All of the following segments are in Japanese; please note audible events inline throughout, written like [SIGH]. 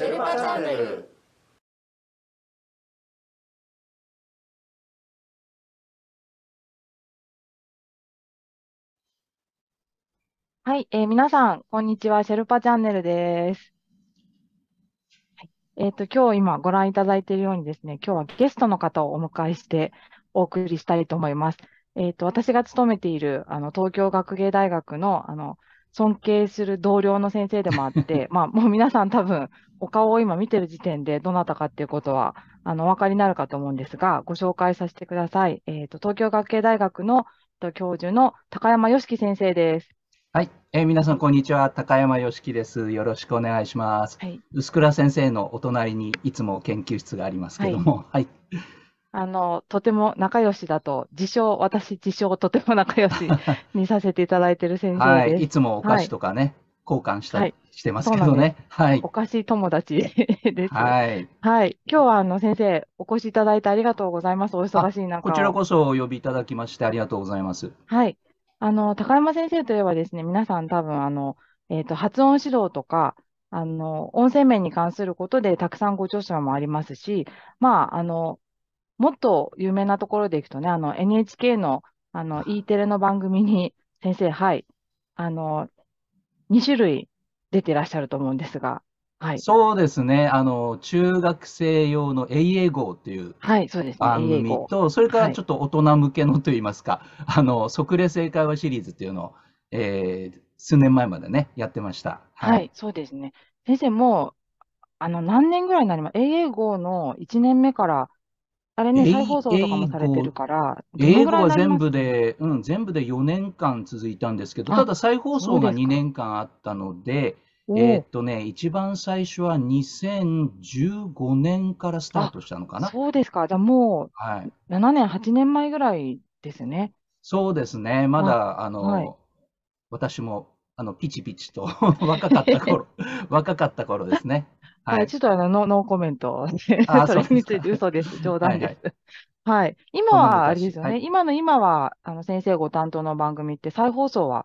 チェルパチャンネルはい、えー、皆さん、こんにちは。シェルパチャンネルです。えっ、ー、と、今日今ご覧いただいているようにですね、今日はゲストの方をお迎えしてお送りしたいと思います。えっ、ー、と、私が勤めている、あの、東京学芸大学の、あの、尊敬する同僚の先生でもあって、[LAUGHS] まあ、もう皆さん多分お顔を今見てる時点でどなたかっていうことはあのお分かりになるかと思うんですが、ご紹介させてください。えーと、東京学芸大学の教授の高山良樹先生です。はい、えー、皆さんこんにちは、高山良樹です。よろしくお願いします。はい、薄倉先生のお隣にいつも研究室がありますけども、はい。はい、あのとても仲良しだと、自称、私、自称、とても仲良しにさせていただいてる先生です。[LAUGHS] はい、いつもお菓子とかね、交換したりしてますけどね。はい。お菓子友達 [LAUGHS] です。はい。はい。今日はあの先生、お越しいただいてありがとうございます。お忙しい中。こちらこそお呼びいただきましてありがとうございます。はい。あの、高山先生といえばですね、皆さん多分あの、えっ、ー、と、発音指導とか、あの、音声面に関することでたくさんご著書もありますし、まあ、あの、もっと有名なところでいくとね、あの、NHK の、あの、E テレの番組に、先生、はい、あの、2種類出てらっしゃると思うんですが。はい、そうですねあの、中学生用の AA 号という番組と、はいそね、それからちょっと大人向けのといいますか、はい、あの即例正解はシリーズっていうのを、えー、数年前までね、やってました。はい、はい、そうですね。先生、もあの何年ぐらいになります ?AA 号の1年目からあれね、再放送とかもされてるから、英語は全部で、うん、全部で4年間続いたんですけど、ただ再放送が2年間あったので、えー、っとね、一番最初は2015年からスタートしたのかな。そうですか、じゃあもう7年、8年前ぐらいですね。はい、そうですね、まだあの、はい、私もあのピチピチと [LAUGHS] 若かった頃若かった頃ですね。はい、ちょっとあのノノーコメントで、[LAUGHS] それについて嘘です、冗談です。はいはいはい。今は、あれですよね。はい、今の今は、あの、先生ご担当の番組って再放送は、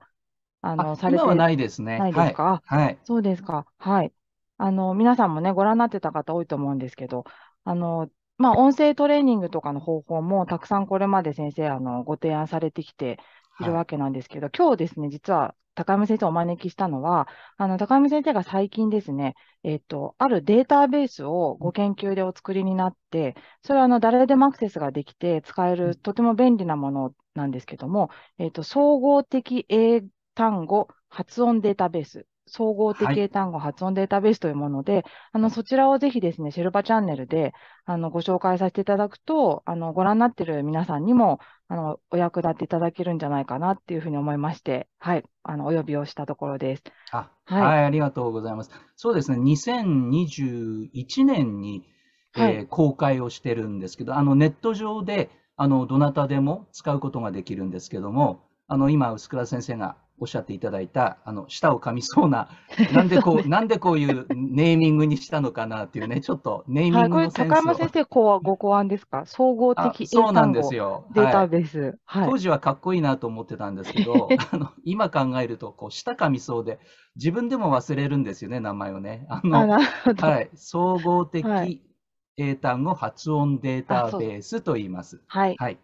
あの、あされて今はないですね。ないですはい、はい。そうですか。はい。あの、皆さんもね、ご覧になってた方多いと思うんですけど、あの、まあ、音声トレーニングとかの方法も、たくさんこれまで先生、あの、ご提案されてきているわけなんですけど、今日ですね、実は高山先生をお招きしたのは、あの高山先生が最近ですね、えっ、と、あるデータベースをご研究でお作りになって、それはあの誰でもアクセスができて使えるとても便利なものなんですけども、えっ、と、総合的英単語発音データベース総合的英単語発音データベースというもので、はい、あのそちらをぜひですね、シェルバチャンネルであのご紹介させていただくと、あのご覧になっている皆さんにもあのお役立ていただけるんじゃないかなっていうふうに思いまして、はい、あのお呼びをしたところです。あ、はい、はい、ありがとうございます。そうですね、2021年に、えー、はい、公開をしてるんですけど、あのネット上であのどなたでも使うことができるんですけども、あの今、薄倉先生がおっしゃっていただいた、あの舌を噛みそうな、[LAUGHS] なんでこう [LAUGHS] なんでこういうネーミングにしたのかなっていうね、ちょっとネーミングのこれ、高山先生、こうご考案ですか、総合的英そうなんですよデータベース、はい当時はかっこいいなと思ってたんですけど、[LAUGHS] あの今考えるとこう、舌噛みそうで、自分でも忘れるんですよね、名前をね。あのはい、総合的英単語発音データベースと言います。はい、はい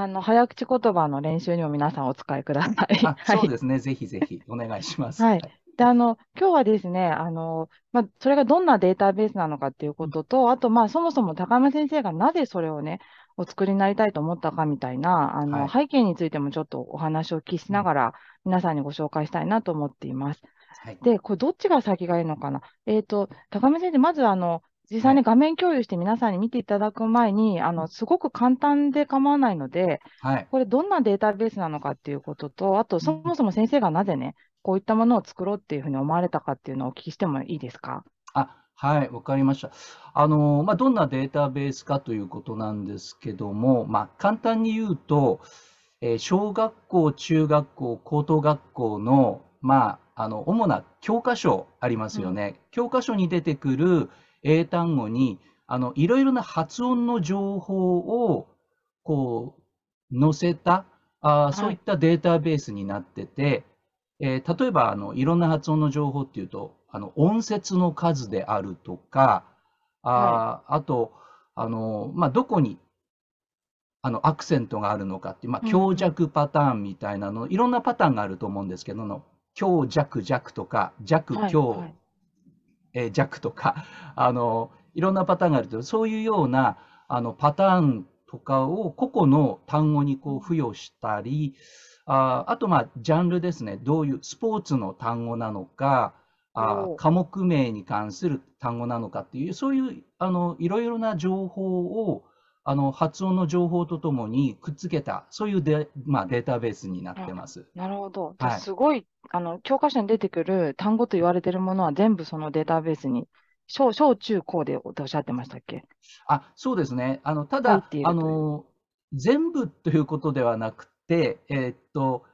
あの早口言葉の練習にも皆さんお使いください。あそうですね、ぜひぜひお願いします。はい、であの今日はですねあの、まあ、それがどんなデータベースなのかということと、うん、あと、まあ、そもそも高山先生がなぜそれをね、お作りになりたいと思ったかみたいなあの、はい、背景についてもちょっとお話を聞きしながら、皆さんにご紹介したいなと思っています。で、これどっちが先がいいのかな。えっ、ー、と、高山先生、まずあの実際に画面共有して皆さんに見ていただく前に、あのすごく簡単で構わないので、はい、これどんなデータベースなのかっていうことと、あとそもそも先生がなぜね、こういったものを作ろうっていうふうに思われたかっていうのをお聞きしてもいいですか。あはい、わかりました。あのまあ、どんなデータベースかということなんですけども、まあ、簡単に言うと、えー、小学校、中学校、高等学校の、まあ、あの主な教科書ありますよね。うん、教科書に出てくる英単語に、あの、いろいろな発音の情報を、こう、載せた、あそういったデータベースになってて、はい、えー、例えば、あの、いろんな発音の情報っていうと、あの、音節の数であるとか、あはい、あと、あの、まあ、どこにあのアクセントがあるのかっていう、まあ、強弱パターンみたいなの、うん、いろんなパターンがあると思うんですけどの強弱弱とか弱強えジとか [LAUGHS] あのいろんなパターンがあるとそういうようなあのパターンとかを個々の単語にこう付与したりああとまあジャンルですねどういうスポーツの単語なのかあ科目名に関する単語なのかっていうそういうあのいろいろな情報をあの発音の情報とともにくっつけた、そういうデ,、まあ、データベースになってます。なるほど。はい、すごい、あの教科書に出てくる単語と言われているものは全部そのデータベースに小小中高でおっしゃってましたっけあそうですね。あのただあの、全部ということではなくて、えー、っと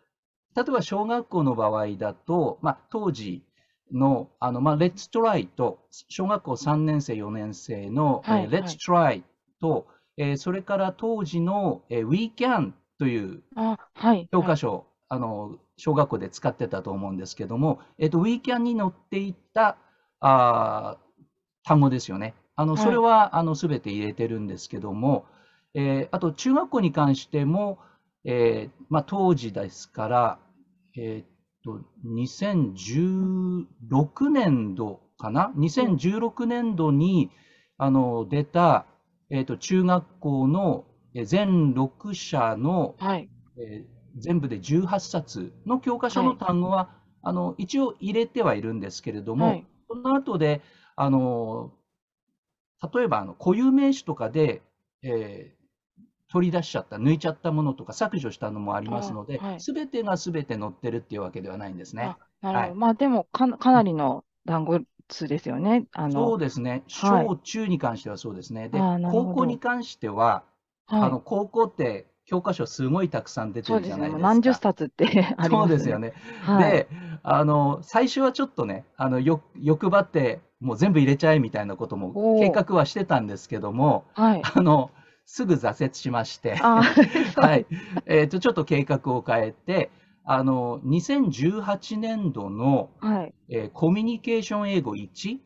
例えば小学校の場合だと、まあ、当時、の、あの、まあ、レッツトライと、小学校3年生、4年生の、レッツトライと、えー、それから当時の、え WeCan という教科書、はいはい、あの小学校で使ってたと思うんですけども、えーと、WeCan に載っていたあ単語ですよね。あのそれは、はい、あの全て入れてるんですけども、えー、あと中学校に関しても、えーまあ、当時ですから、えー、と2016年度かな2016年度にあの出たえっと、中学校のえ全6社の、はい。えー全部で18冊の教科書の単語は、あの、一応入れてはいるんですけれどはも、い。その後で、あの、例えば、あの、固有名詞とかで、えー取り出しちゃった、抜いちゃったものとか削除したのもありますので、はい。すべてがすべて載ってるっていうわけではないんですね。あ、なるはほど。い。まあ、でも、かかなりの団子つですよね。あのそうですね、小中に関してはそうですね。で、高校に関しては、はい、あの高校って教科書すごいたくさん出てるじゃないですか。すね、何十冊って [LAUGHS] あります、ね、そうですよね。はい、で、あの最初はちょっとね、あのよ欲張ってもう全部入れちゃえみたいなことも計画はしてたんですけども、はい、あのすぐ挫折しまして [LAUGHS] はい、えっ、ー、とちょっと計画を変えて、あの、2018年度の、はい。えーコミュニケーション英語1、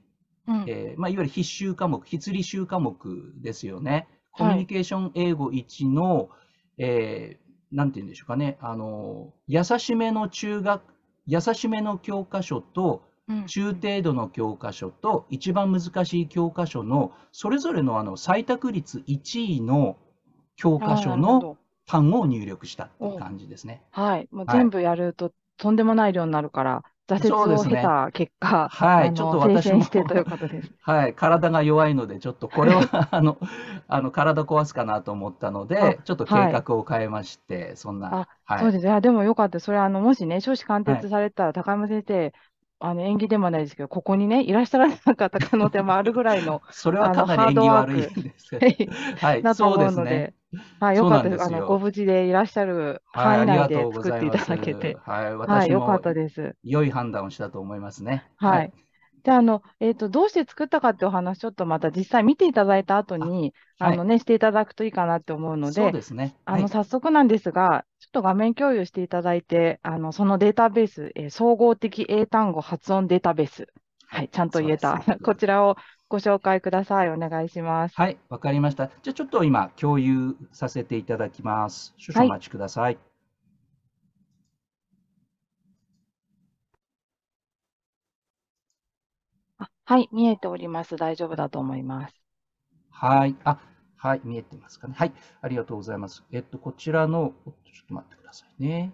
うん。えーまあ、いわゆる必修科目、必理修科目ですよね。コミュニケーション英語1の、えー、なんて言うんでしょうかね、あの、優しめの中学、優しめの教科書と、中程度の教科書と、一番難しい教科書の、それぞれのあの採択率1位の教科書の単語を入力したって感じですね。はい。もう全部やると、とんでもない量になるから、挫折を経た結果、ね、はい、ちょっと私もということです。[LAUGHS] はい、体が弱いので、ちょっとこれは [LAUGHS] あのあの体壊すかなと思ったので、ちょっと計画を変えまして、はい、そんな。はい、そうですや、でもよかった。それあのもしね、少子貫徹されたら、高山先生、はい、あの縁起でもないですけど、ここにね、いらっしゃらなかった可能性もあるぐらいの、[LAUGHS] それはかなり縁起悪いんですけど、はい、そうですね。はい、よかったです。あの、ご無事でいらっしゃる範囲内で作っていただけて。はい、はい、よかったです。良い判断をしたと思いますね。はい。で、あの、えっ、ー、と、どうして作ったかってお話、ちょっとまた実際見ていただいた後に、あ,、のね、していただくといいかなって思うので、でねはい、あの、早速なんですが、ちょっと画面共有していただいて、あの、そのデータベース、えー、総合的英単語発音データベース。はい、ちゃんと言えた。[LAUGHS] こちらをご紹介ください。お願いします。はい、わかりました。じゃあちょっと今共有させていただきます。少々お待ちください。はいはい、見えております。大丈夫だと思います。はい、あ、はい、見えてますかね。はい、ありがとうございます。えっと、こちらの、ちょっと待ってくださいね。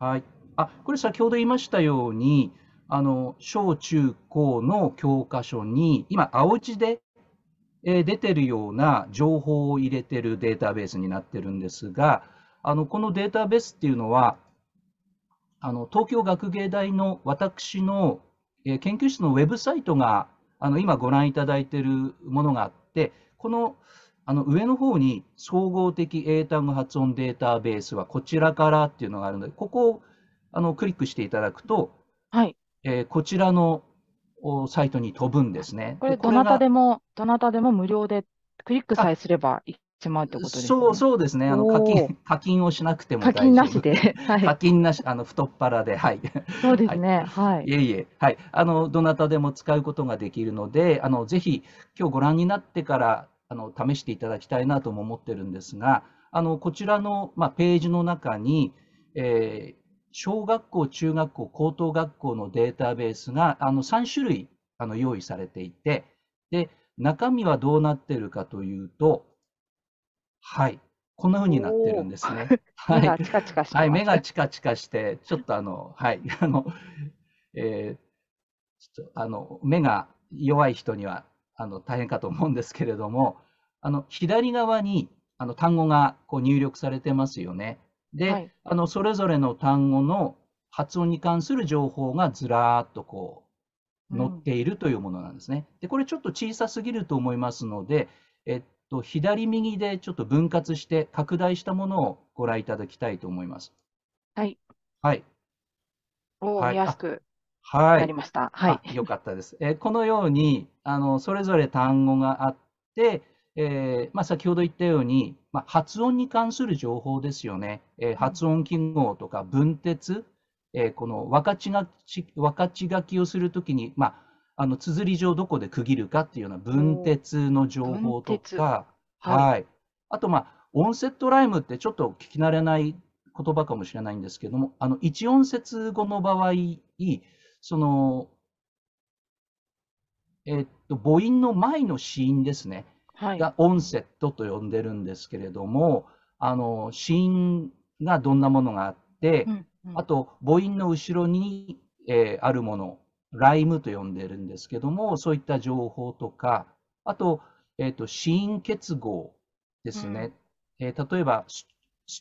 はい。あ、これ先ほど言いましたように、あの小中高の教科書に今青字で、えー、出てるような情報を入れてるデータベースになってるんですがあのこのデータベースっていうのはあの東京学芸大の私の、えー、研究室のウェブサイトがあの今ご覧いただいているものがあってこのあの上の方に総合的英単語発音データベースはこちらからっていうのがあるのでここをあのクリックしていただくと、はい、えー、こちらのおサイトに飛ぶんですね。これ、どなたでも、どなたでも無料でクリックさえすればいってまうってことですね。そうそうですねあの課金、課金をしなくても課金なしで、[LAUGHS] はい、課金なし、あの太っ腹で、はい。そうですね、はい。はい、いえいえ、はいあの、どなたでも使うことができるので、あのぜひ、今日ご覧になってからあの試していただきたいなとも思ってるんですが、あのこちらの、まあ、ページの中に、えー、小学校、中学校、高等学校のデータベースがあの3種類あの用意されていて、で、中身はどうなっているかというと、はい、こんなふうになってるんですね。[LAUGHS] はい、目がチカチカして、はい、目がチカチカして、ちょっとあの、はい、[LAUGHS] あの、えー、ちょっとあの、目が弱い人にはあの大変かと思うんですけれども、あの左側にあの単語がこう入力されてますよね。で、はい、あのそれぞれの単語の発音に関する情報がずらーっとこう載っているというものなんですね。でこれちょっと小さすぎると思いますので、えっと、左右でちょっと分割して拡大したものをご覧いただきたいと思います。はい。はい。おー、見やすく。はい。なりました。はい。よかったです。えこのように、あの、それぞれ単語があって、えー、まあ、先ほど言ったように、まあ、発音に関する情報ですよね、えー、発音記号とか分鉄、えー、この分かちがち分かち書きをするときに、まあ、あの綴り上どこで区切るかっていうような分鉄の情報とか、はい、はい、あと、まあ、オンセットライムってちょっと聞き慣れない言葉かもしれないんですけども、あの1音節語の場合、その、えっと、母音の前の子音ですね。がオンセットと呼んでるんですけれども、はい、あの子音がどんなものがあって、うんうん、あと母音の後ろに、えー、あるものライムと呼んでるんですけどもそういった情報とかあと,、えーと、子音結合ですね、うん、えー、例えばス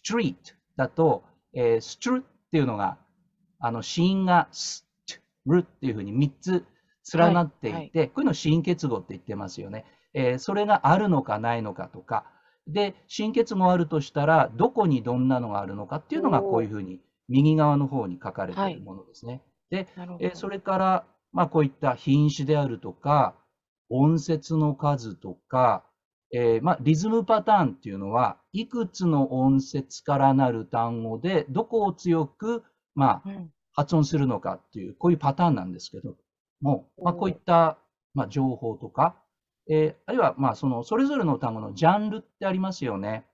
トリートだと、えー、ストルっていうのがあの子音がストルっていうふうに3つ連なっていて、はいはい、こういうの子音結合って言ってますよね。えそれがあるのかないのかとか、で、心血もあるとしたら、どこにどんなのがあるのかっていうのが、こういうふうに右側の方に書かれているものですね。はい、で、えそれから、まあ、こういった品種であるとか、音節の数とか、えー、まあ、リズムパターンっていうのは、いくつの音節からなる単語で、どこを強く、まあ、発音するのかっていう、こういうパターンなんですけども、まあ、こういった、ま情報とか、えー、あるいは、まあ、その、それぞれの単語のジャンルってありますよね。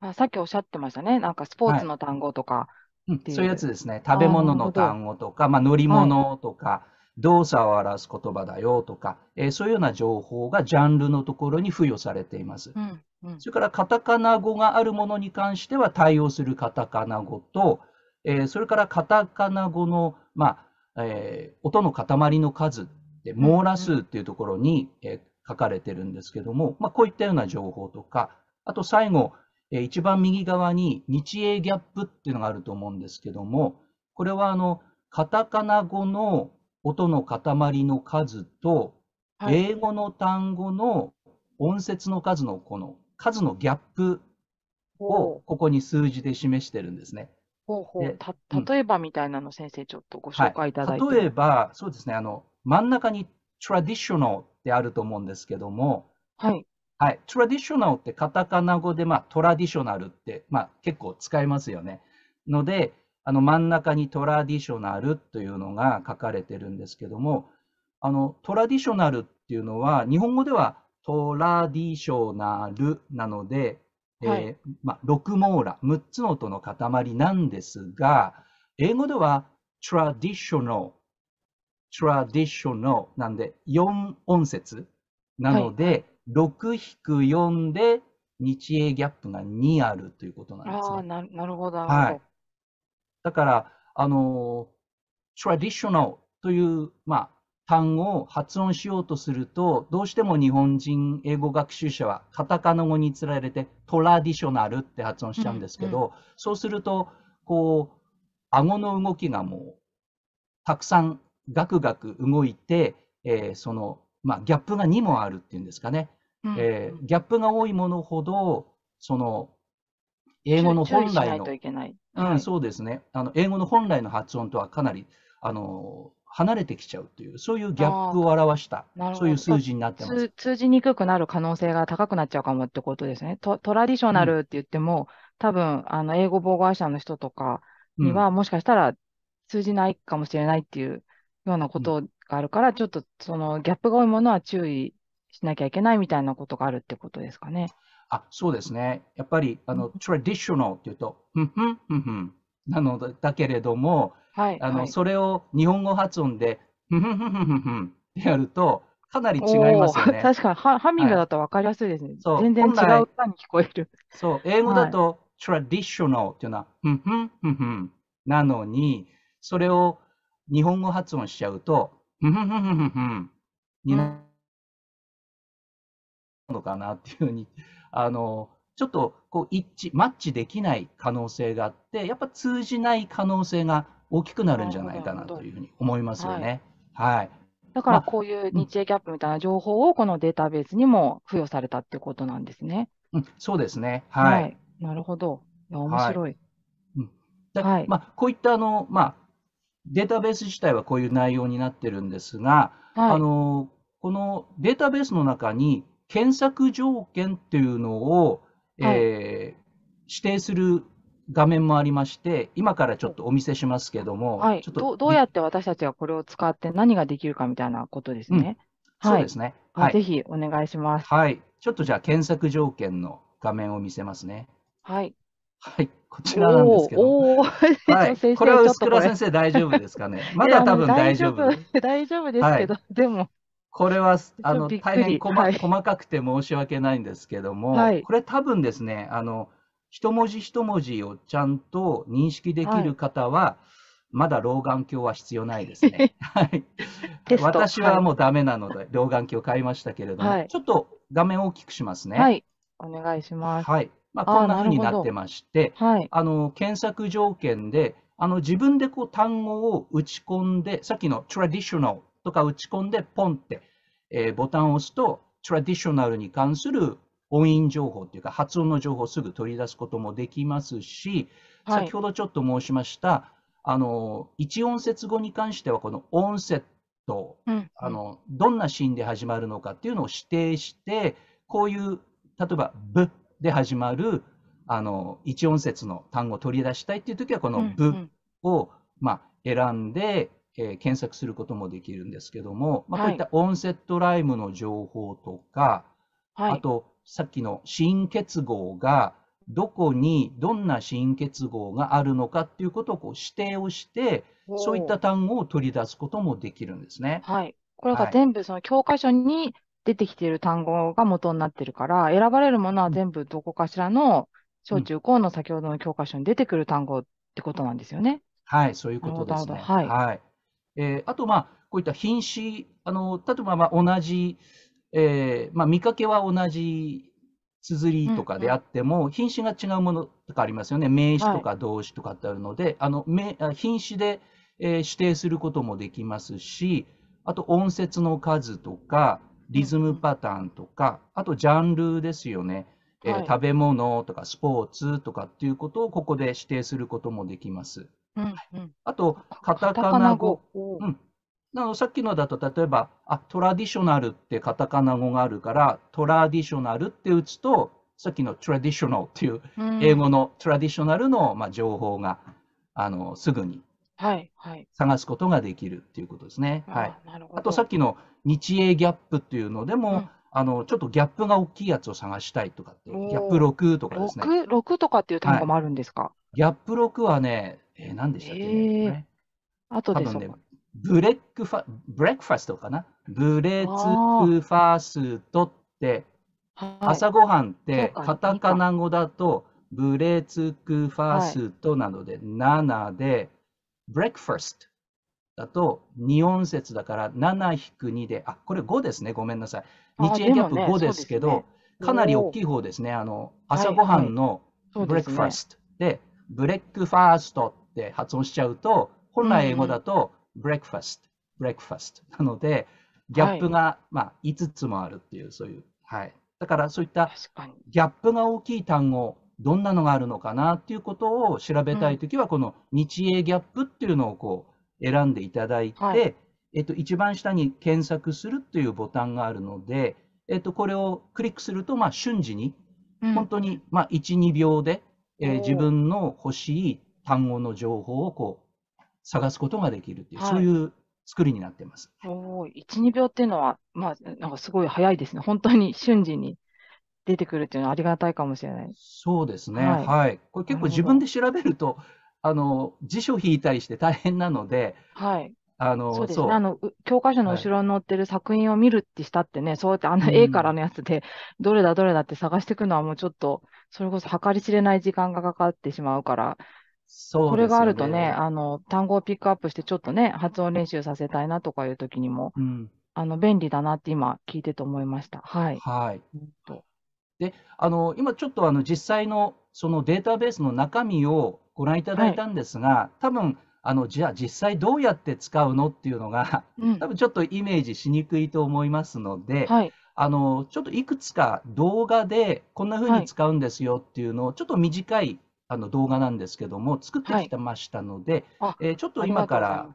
あ、さっきおっしゃってましたね。なんかスポーツの単語とかうん、ってそういうやつですね。食べ物の単語とか、まあ、乗り物とか、動作を表す言葉だよとか、えーそういうような情報がジャンルのところに付与されています。うん、うん。それからカタカナ語があるものに関しては対応するカタカナ語と、えーそれからカタカナ語の、まあえー音の塊の数で、網羅数っていうところに、えー書かれてるんですけども、まあ、こういったような情報とか、あと最後、え一番右側に日英ギャップっていうのがあると思うんですけども、これはあの、カタカナ語の音の塊の数と、英語の単語の音節の数のこの数のギャップをここに数字で示してるんですね。ほうほうた例えばみたいなの先生ちょっとご紹介いただいて、はい、例えばそうですねあの真ん中に traditional ってあると思うんですけども、はい。はい。トラディショナルってカタカナ語で、まあ、トラディショナルって、まあ、結構使いますよね。ので、あの真ん中にトラディショナルというのが書かれてるんですけども、あのトラディショナルっていうのは、日本語ではトラディショナルなので、はい、えー、まあ、6網羅、6つの音の塊なんですが、英語では traditional traditional なんで4音節なので、はい、6引く4で日英ギャップが2あるということなんですね。あななるほど。はい、だから、あの、traditional という、まあ、単語を発音しようとすると、どうしても日本人英語学習者はカタカナ語につられてトラディショナルって発音しちゃうんですけど、うんうん、そうすると、こう、顎の動きがもうたくさんガクガク動いて、えー、その、まあ、ギャップが2もあるっていうんですかね、うん、えギャップが多いものほど、その、英語の本来の、うん、そうですね、あの英語の本来の発音とはかなり、あの離れてきちゃうという、そういうギャップを表した、そういう数字になってます通じにくくなる可能性が高くなっちゃうかもってことですね。トラディショナルって言っても、うん、多分あの英語母語愛者の人とかには、もしかしたら通じないかもしれないっていうようなことがあるから、うん、ちょっとそのギャップが多いものは注意しなきゃいけないみたいなことがあるってことですかね。あそうですね。やっぱり、あの、トラディショナルっていうと、ふんふんふんふんなのだけれども、はい、あの、はい、それを日本語発音で、ふんふんふんふんふんってやると、かなり違いますよね。[LAUGHS] 確かにハ、ミングだと分かりやすいですね。はい、全然違う歌に聞こえる。そう、英語だと、トラディショナルっていうのは、ふんふんふんふんなのに、それを日本語発音しちゃうと、ふふふふふんになるのかなっていうふうに、あの、ちょっとこう一致、マッチできない可能性があって、やっぱ通じない可能性が大きくなるんじゃないかなというふうに思いますよね。はい。だからこういう日英キャップみたいな情報をこのデータベースにも付与されたっていうことなんですね。うん、そうですね。はい。はい、なるほど。面白い。はい、うん、はい、まあ、こういったあの、まあ、データベース自体はこういう内容になってるんですが、はい、あのこのデータベースの中に検索条件っていうのを、はい、えー、指定する画面もありまして、今からちょっとお見せしますけども、はい、ちょっとどうやって私たちはこれを使って何ができるかみたいなことですね。うん、そうですね、はい、ぜひお願いします。はい、ちょっとじゃあ検索条件の画面を見せますね。はい。はい、こちらなんですけど。はい、[LAUGHS] これは薄倉先生大丈夫ですかね。[LAUGHS] まだ多分大丈夫。大丈夫ですけど、はい、でも。これはあの大変細はい、細かくて申し訳ないんですけども、はい、これ多分ですね、あの一文字一文字をちゃんと認識できる方は、まだ老眼鏡は必要ないですね。[LAUGHS] はい、私はもうダメなので、老眼鏡を買いましたけれども、ちょっと画面を大きくしますね。はい、お願いします。はい、まあ、こんなふう風になってまして、はい。あの、検索条件で、あの、自分でこう単語を打ち込んで、さっきの traditional とか打ち込んで、ポンって、えーボタンを押すと、traditional に関する音韻情報っていうか、発音の情報をすぐ取り出すこともできますし、先ほどちょっと申しました、あの、一音節語に関しては、この音節と、うん、あの、どんなシーンで始まるのかっていうのを指定して、こういう、例えば、ぶで始まるあの一音節の単語を取り出したいっていう時はこの「部」を、ま選んで、え検索することもできるんですけども、まこういったオンセットライムの情報とか、あとさっきの新結合がどこにどんな新結合があるのかっていうことをこう指定をしてそういった単語を取り出すこともできるんですね。はい、これが全部その教科書に出てきてる単語が元になってるから、選ばれるものは全部どこかしらの小中高の先ほどの教科書に出てくる単語ってことなんですよね。はい、そういうことですね。はい、はい、えー、あと、まあ、こういった品詞、あの例えば、まあ、同じ、えーまあ、見かけは同じ綴りとかであっても、うんうん、品詞が違うものとかありますよね。名詞とか動詞とかってあるので、はい、あの名品詞で、えー、指定することもできますし、あと音節の数とか、リズムパターンとか、あとジャンルですよね。えー、食べ物とかスポーツとかっていうことをここで指定することもできます。うんうん、あと、カタカナ語。うん、なのさっきのだと、例えばあ、トラディショナルってカタカナ語があるから、トラディショナルって打つと、さっきのトラディショナルっていう英語のトラディショナルの、まあ、情報があのすぐにはいはい。探すことができるっていうことですね。はい。あなるほあとさっきの日英ギャップっていうのでうも、ん。あの、ちょっとギャップが大きいやつを探したいとかって、ギャップお6とかですね。6、6とかっていう単語もあるんですか？ギャップ6はね、え、何でしたっけね、えこえ。れ。後で分ね、ブレックファブレックファストかなブレツクファーストって、はい。朝ごはんってカタカナ語だと、ブレツクファーストなので7で、breakfast だと2音節だから7-2で、あ、これ5ですね、ごめんなさい。日英ギャップ5ですけど、ねかなり大きい方ですね。あの、朝ごはんのブレックファーストで、ブレックファーストって発音しちゃうと、本来英語だとブレックファースト、ブレックファースト。なので、ギャップが、はい、まあ、5つもあるっていう、そういう。はい。だからそういったギャップが大きい単語どんなのがあるのかなっていうことを調べたいときは、この日英ギャップっていうのをこう選んでいただいて、はい、えっと、一番下に検索するというボタンがあるので、えっと、これをクリックすると、まあ、瞬時に、本当に、まあ、1、2秒で、えー、自分の欲しい単語の情報をこう探すことができるっていう、はい、そういう作りになってます。お1、2秒っていうのは、まあ、なんかすごい早いですね。本当に瞬時に。出てくるっていうのはありがたいかもしれない。そうですね。はい。はい、これ結構自分で調べると、あの、辞書引いたりして大変なので、はい。あの、そうですね。あの、教科書の後ろに載ってる作品を見るってしたってね、はい、そうやってあの A からのやつで、[LAUGHS] どれだどれだって探していくのはもうちょっと、それこそ計り知れない時間がかかってしまうから、そう、ね、これがあるとね、あの、単語をピックアップしてちょっとね、発音練習させたいなとかいう時にも、うん、あの、便利だなって今聞いてて思いました。はい。はい。とであの今ちょっとあの実際のそのデータベースの中身をご覧いただいたんですが、はい、多分あのじゃあ実際どうやって使うのっていうのが、うん、多分ちょっとイメージしにくいと思いますので、はい、あのちょっといくつか動画でこんな風に使うんですよっていうのを、ちょっと短いあの動画なんですけども作ってきてましたので、はい、えー、ちょっと今から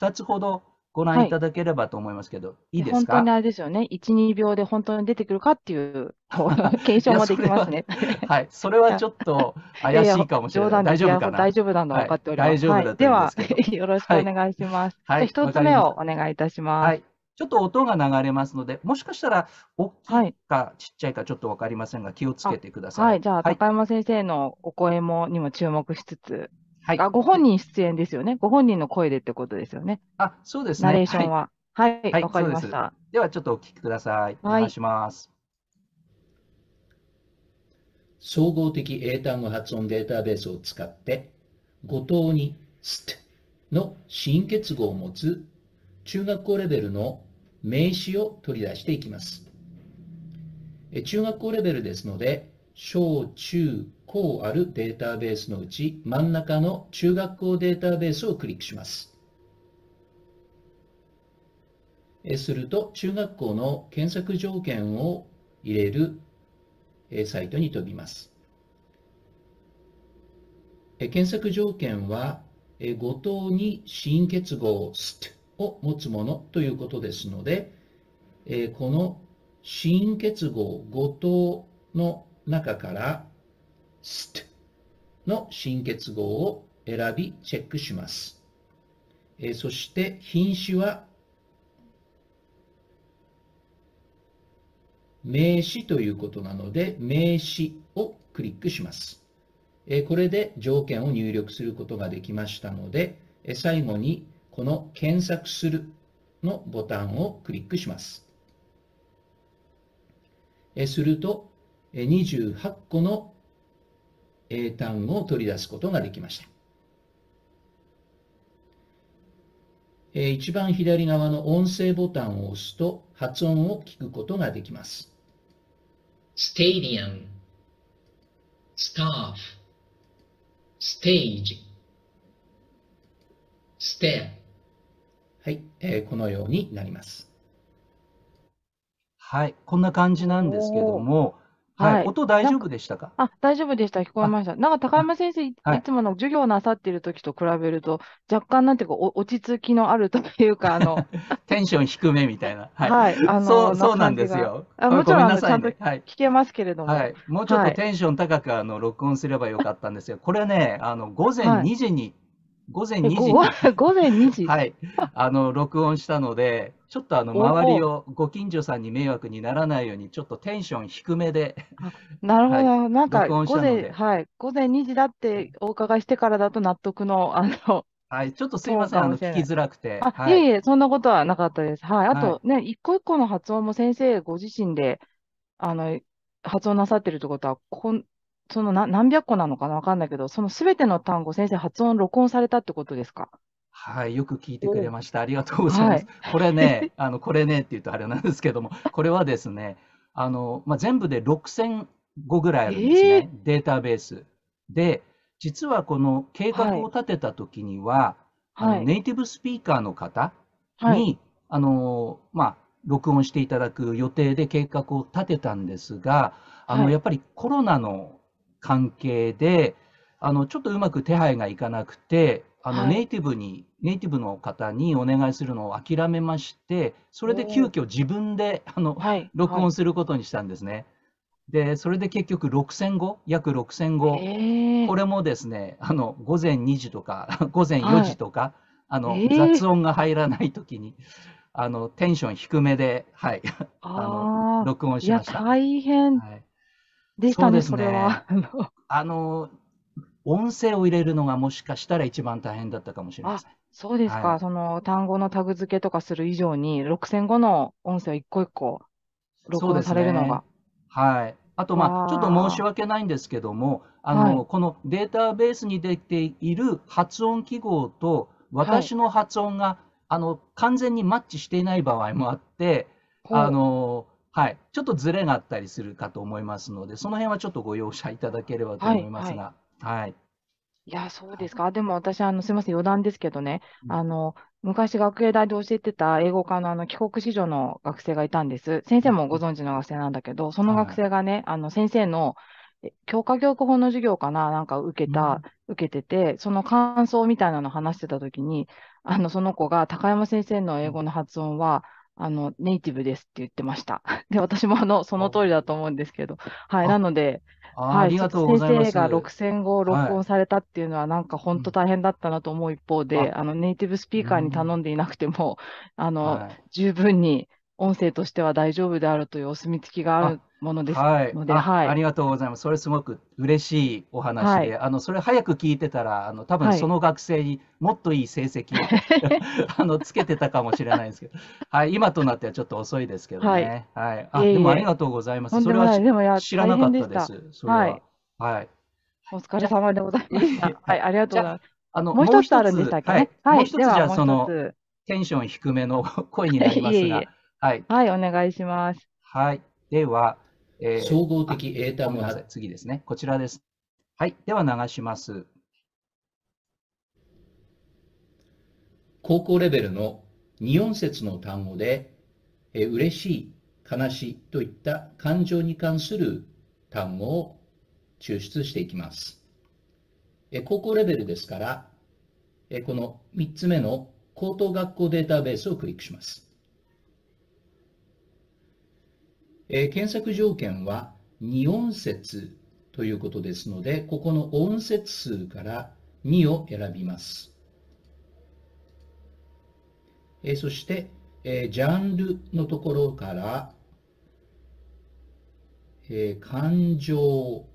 2つほどご覧いただければと思いますけど、はい、いいですか本当にあれですよね、1、2秒で本当に出てくるかっていう [LAUGHS] 検証もできますねは。はい、それはちょっと怪しいかもしれない。い大丈夫かな大丈夫なの分かっております。はい、大丈夫だでは、よろしくお願いします。はい、1つ目をお願いいたします。ちょっと音が流れますので、もしかしたら大きいかちっちゃいかちょっと分かりませんが、気をつけてください。はい、じゃあ、高山先生のお声もにも注目しつつ、はい、あご本人出演ですよね。ご本人の声でってことですよね。あ、そうです、ね、ナレーションは。はい、わ、はい、かりました。では、ちょっとお聞きください。お願いします。総合的英単語発音データベースを使って、五島にステの新結合を持つ中学校レベルの名詞を取り出していきます。中学校レベルですので、小中高あるデータベースのうち真ん中の中学校データベースをクリックします。すると中学校の検索条件を入れるサイトに飛びます。検索条件は後等に新結合 ST を持つものということですのでこの新結合後等の中から st の新結合を選びチェックします。えー、そして品種は名詞ということなので名詞をクリックします。えー、これで条件を入力することができましたので、えー、最後にこの検索するのボタンをクリックします。えすると28個の英単語を取り出すことができました。一番左側の音声ボタンを押すと発音を聞くことができます。ステディアム、スタッフ、ステージ、ステップ。はい、えこのようになります。はい、こんな感じなんですけども、はい、音大丈夫でしたかあ、大丈夫でした。聞こえました。なんか高山先生、いつもの授業なさっている時と比べると、若干なんていうか、お落ち着きのあるというか、あの、[LAUGHS] テンション低めみたいな。はい。はい、あのそう、そうなんですよ。あもちろん、ね、ちゃんと聞けますけれども。はい。もうちょっとテンション高く、あの、録音すればよかったんですよ。これね、あの、午前2時に、午前2時に。[LAUGHS] 午前2時はい。あの、録音したので、ちょっとあの周りをご近所さんに迷惑にならないように、ちょっとテンション低めでなるほど、はい、なんか午前、はい、午前2時だってお伺いしてからだと納得の、あの、はい、ちょっとすみません、あの聞きづらくて。あ、はい、いえいえ、そんなことはなかったです。はい、あとね、はい、一個一個の発音も先生ご自身で、あの、発音なさってるってことは、こんその何何百個なのかな、分かんないけど、そのすべての単語、先生、発音、録音されたってことですかはい、よく聞いてくれました。ありがとうございまはす。い。これね、[LAUGHS] あの、これねって言うとあれなんですけども、これはですね、あの、まあ、全部で6 0 0ぐらいあるんですえ。データベース。で、実はこの計画を立てた時には、あの、ネイティブスピーカーの方はい。に、あの、まあ、録音していただく予定で計画を立てたんですが、あはの、やっぱりコロナの関係で、あの、ちょっとうまく手配がいかなくて、あの、ネイティブに、ネイティブの方にお願いするのを諦めまして、それで急遽自分で、あの、はい、録音することにしたんですね。で、それで結局6000語、約6000語、えー、これもですね、あの、午前2時とか、[LAUGHS] 午前4時とか、あの、えー、雑音が入らない時に、あの、テンション低めで、はい、あ [LAUGHS] の、録音しました。大変でしたね、はい、そねそれは。あの、音声を入れるのがもしかしたら一番大変だったかもしれません。そうですか、はい、その単語のタグ付けとかする以上に、6000語の音声を一個一個録音されるのが。ね、はい、あと、まあ、ちょっと申し訳ないんですけども、あの、はい、このデータベースに出ている発音記号と、私の発音が、はい、あの完全にマッチしていない場合もあって、あのはい、ちょっとずれがあったりするかと思いますので、その辺はちょっとご容赦いただければと思いますが。はいはい。いや、そうですか。でも私、あの、すみません、余談ですけどね、うんあの、昔学芸大で教えてた英語科のあの帰国子女の学生がいたんです。先生もご存知の学生なんだけど、その学生がね、あの先生のえ教科教育法の授業かな、なんか受けた、受けてて、その感想みたいなのを話してたときに、あの、その子が高山先生の英語の発音は、あの、ネイティブですって言ってました。[LAUGHS] で、私もあの、その通りだと思うんですけど、はい、なので、はい、先生が6000語を録音されたっていうのは、なんか本当大変だったなと思う一方で、あの、ネイティブスピーカーに頼んでいなくても、あの、十分に音声としては大丈夫であるというお墨付きがあるものですので、はい、はい、ありがとうございます。それすごく嬉しいお話で、はい、あのそれ早く聞いてたら、あの多分その学生にもっといい成績を、はい、あのつけてたかもしれないですけど、はい、今となってはちょっと遅いですけどね。はい。あ、でもありがとうございます。それは知らなかったです。それは、はい。お疲れ様でございました。はい、ありがとうございます。あのもう一つあるんでしたっけね。はい、もう一つじゃあそのテンション低めの声になりますが、[LAUGHS] はい、はい、お願いします。はい、では。えー、総合的英単語発次ですね。こちらです。はい。では流します。高校レベルの二音節の単語で、えー、嬉しい、悲しいといった感情に関する単語を抽出していきます。えー、高校レベルですから、えー、この3つ目の高等学校データベースをクリックします。えー、検索条件は2音節ということですので、ここの音節数から2を選びます。えー、そして、えー、ジャンルのところから、えー、感情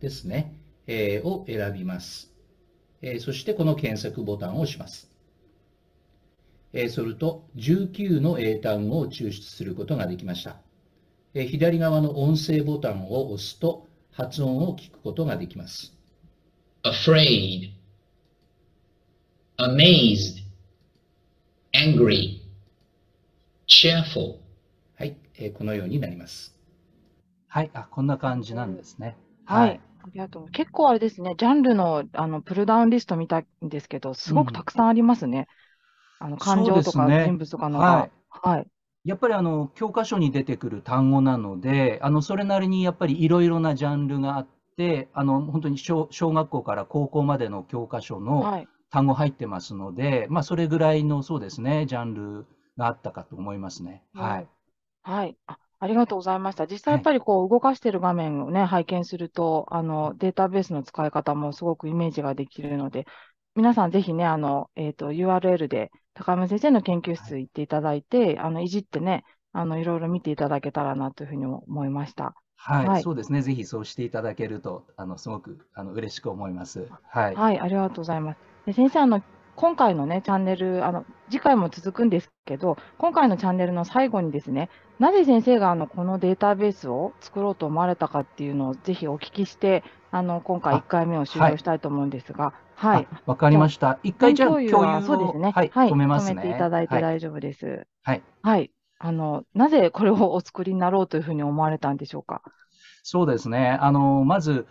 ですね、えー、を選びます、えー。そしてこの検索ボタンを押します。えー、すると19の英単語を抽出することができました。え左側の音声ボタンを押すと発音を聞くことができます。afraid, amazed, angry, cheerful はい、えー、このようになります。はい、あこんな感じなんですね。はい、はいありがとう。結構あれですね、ジャンルのあのプルダウンリスト見たんですけど、すごくたくさんありますね。うん、あの感情とか人物とかのが、ねはい、はい。やっぱりあの教科書に出てくる単語なので、あのそれなりにやっぱりいろいろなジャンルがあって、あの本当に小小学校から高校までの教科書の単語入ってますので、まあそれぐらいのそうですね、ジャンルがあったかと思いますね。はい。はい。あ、りがとうございました。実際やっぱりこう動かしている画面をね、拝見すると、あの、データベースの使い方もすごくイメージができるので、皆さんぜひね、あの、えっと、URL で高山先生の研究室行っていただいて、あのいじってね、あのいろいろ見ていただけたらなというふうに思いました。はい、はい、そうですね。ぜひそうしていただけると、あのすごくあの嬉しく思います。はい、はい、ありがとうございます。で先生あの今回のねチャンネルあの次回も続くんですけど、今回のチャンネルの最後にですね、なぜ先生があのこのデータベースを作ろうと思われたかっていうのをぜひお聞きして、あの今回1回目を終了したいと思うんですが、はい。わかりました。一回じゃあ共有を、そうですね。はい、はい、止めますね。止めていただいて大丈夫です。はい。はい。あの、なぜこれをお作りになろうというふうに思われたんでしょうか。そうですね。あの、まず、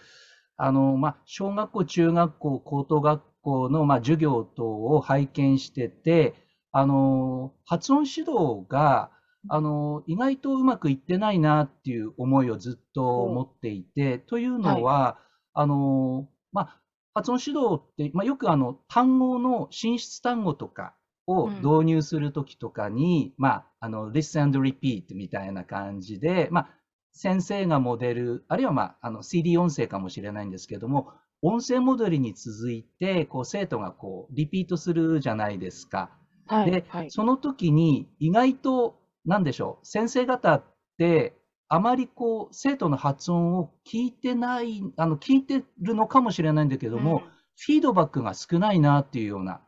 あの、まあ、小学校、中学校、高等学校の、まあ、授業等を拝見してて、あの、発音指導が、あの、意外とうまくいってないなっていう思いをずっと持っていて、というのは、あの、まあ、発音指導って、まあ、よくあの単語の進出単語とかを導入するときとかに、うん、まあ、あの listen and repeat みたいな感じで、まあ、先生がモデル、あるいは、まあ、あの CD 音声かもしれないんですけども、音声モデルに続いてこう生徒がこうリピートするじゃないですか。はい、で、はい、その時に意外となんでしょう先生方ってあまりこう生徒の発音を聞いてないあの聞いてるのかもしれないんだけども、うん、フィードバックが少ないなっていうような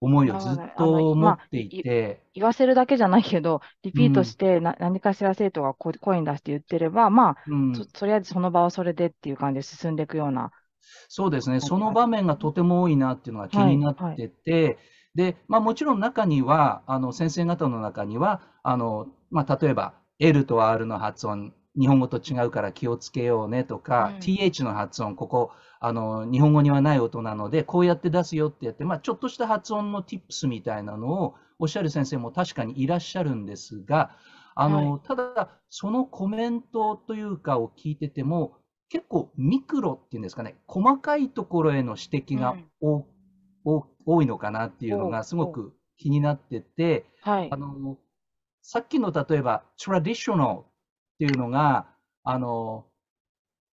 思いをずっと持っていて、まあ、言わせるだけじゃないけど、リピートしてな、うん、何かしら生徒が声に出して言ってれば、まあ、うん、ととりあえずその場はそれでっていう感じで進んでいくような。そうですね、その場面がとても多いなっていうのが気になってて、はいはい、でまあ、もちろん中には、あの先生方の中には、あのまあ、例えば L と R の発音、日本語と違うから気をつけようねとか、うん、TH の発音、ここあの、日本語にはない音なので、こうやって出すよってやって、まあ、ちょっとした発音の tips みたいなのをおっしゃる先生も確かにいらっしゃるんですが、あの、はい、ただ、そのコメントというかを聞いてても、結構ミクロっていうんですかね、細かいところへの指摘が多うん、多いのかなっていうのがすごく気になってて、はい、あのさっきの例えば traditional っていうのが、あの、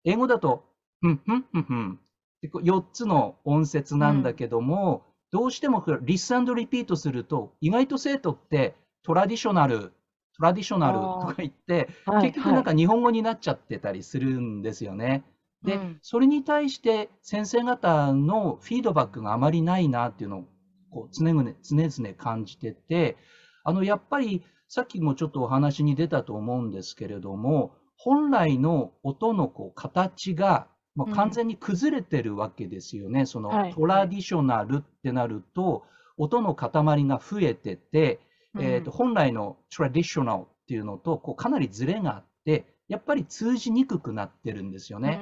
英語だと、ふんふんふんふんって4つの音節なんだけども、うん、どうしてもリスンドリピートすると、意外と生徒ってトラディショナル、トラディショナルとか言って、結局なんか日本語になっちゃってたりするんですよね。はいで、うん、それに対して先生方のフィードバックがあまりないなっていうのをこう常々常々感じててあのやっぱりさっきもちょっとお話に出たと思うんですけれども、本来の音のこう形がもう完全に崩れてるわけですよね。うん、その、トラディショナルってなると、音の塊が増えてて、うん、えーと、本来のトラディショナルっていうのとこうかなりずれがあって、やっぱり通じにくくなってるんですよね。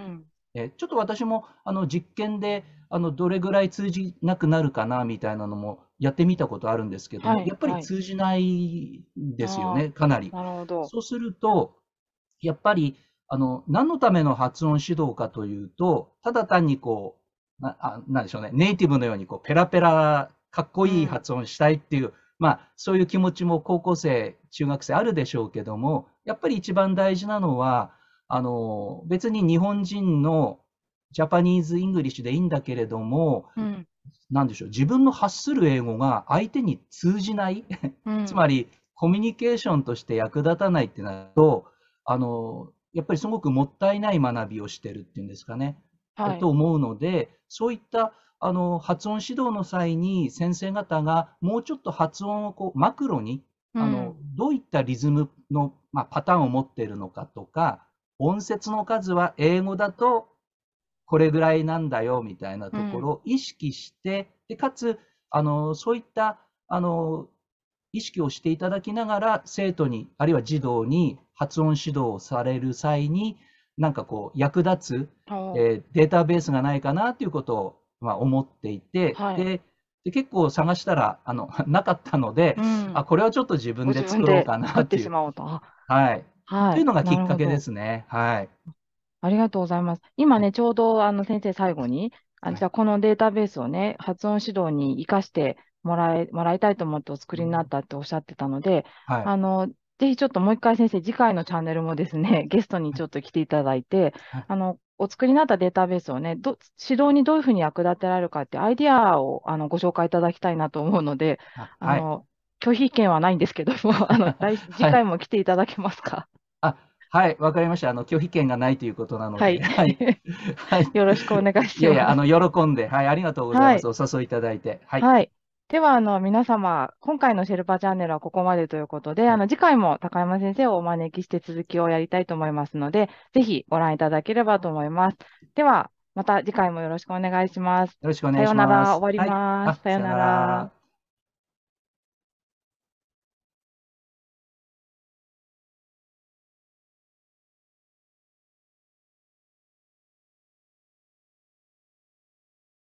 うん、えちょっと私もあの実験であのどれぐらい通じなくなるかなみたいなのもやってみたことあるんですけど、はいやっぱり通じないですよね、かなり。なるほど。そうすると、やっぱり、あの、何のための発音指導かというと、ただ単にこう、な、あ、なんでしょうね、ネイティブのようにこう、ペラペラ、かっこいい発音したいっていう、まあ、そういう気持ちも高校生、中学生あるでしょうけども、やっぱり一番大事なのは、あの、別に日本人のジャパニーズ・イングリッシュでいいんだけれども、うん。なんでしょう、自分の発する英語が相手に通じない、[LAUGHS] つまりコミュニケーションとして役立たないってなると、あの、やっぱりすごくもったいない学びをしてるっていうんですかね、はい、と思うので、そういったあの発音指導の際に先生方がもうちょっと発音をこうマクロに、うん、あのどういったリズムの、まあ、パターンを持っているのかとか音節の数は英語だとこれぐらいなんだよみたいなところを意識して、うん、でかつあのそういったあの意識をしていただきながら生徒にあるいは児童に発音指導をされる際になんかこう役立つ、えー、データベースがないかなということを、まあ、思っていて、はい、でで結構探したらあの [LAUGHS] なかったので、うん、あこれはちょっと自分で作ろうかなっていう。はい、はい、というのがきっかけですね。はい、ありがとうございます。今ね、ちょうどあの先生最後に、あじゃあこのデータベースをね、発音指導に生かしてもらいもらいたいと思ってお作りになったっておっしゃってたので、はい、あのぜひちょっともう一回先生、次回のチャンネルもですね、[LAUGHS] ゲストにちょっと来ていただいて、あのお作りになったデータベースをね、ど指導にどういうふうに役立てられるかってアイディアをあのご紹介いただきたいなと思うので、あはい、拒否権はないんですけども、[LAUGHS] あの [LAUGHS] 次回も来ていただけますか。はい、わかりました。あの拒否権がないということなので、はい、はい、[LAUGHS] よろしくお願いします。いやいや、あの喜んで、はい、ありがとうございます。はい、お誘いいただいて、はい。はい。では、あの皆様、今回のシェルパチャンネルはここまでということで、あの次回も高山先生をお招きして続きをやりたいと思いますので、ぜひご覧いただければと思います。では、また次回もよろしくお願いします。よろしくお願いします。さようなら、終わります。さようなら。